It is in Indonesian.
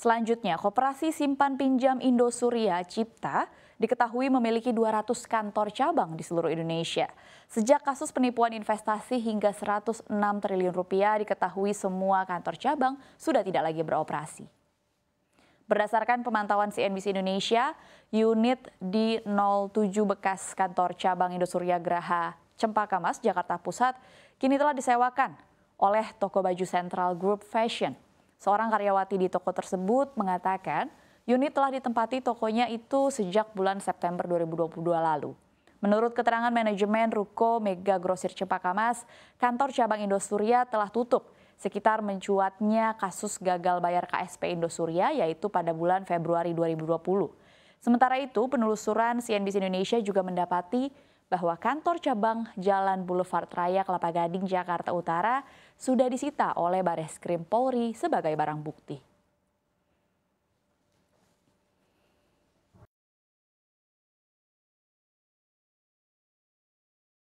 Selanjutnya, Koperasi Simpan Pinjam Indosuria Cipta diketahui memiliki 200 kantor cabang di seluruh Indonesia. Sejak kasus penipuan investasi hingga 106 triliun rupiah diketahui semua kantor cabang sudah tidak lagi beroperasi. Berdasarkan pemantauan CNBC Indonesia, unit di 07 bekas kantor cabang Indosuria Graha Cempaka Mas, Jakarta Pusat, kini telah disewakan oleh toko baju Central Group Fashion Seorang karyawati di toko tersebut mengatakan, unit telah ditempati tokonya itu sejak bulan September 2022 lalu. Menurut keterangan manajemen Ruko Mega Grosir Cempaka Mas, kantor cabang Indosuria telah tutup sekitar mencuatnya kasus gagal bayar KSP Indosuria yaitu pada bulan Februari 2020. Sementara itu, penelusuran CNBC Indonesia juga mendapati bahwa kantor cabang Jalan Boulevard Raya Kelapa Gading, Jakarta Utara sudah disita oleh Bareskrim Polri sebagai barang bukti.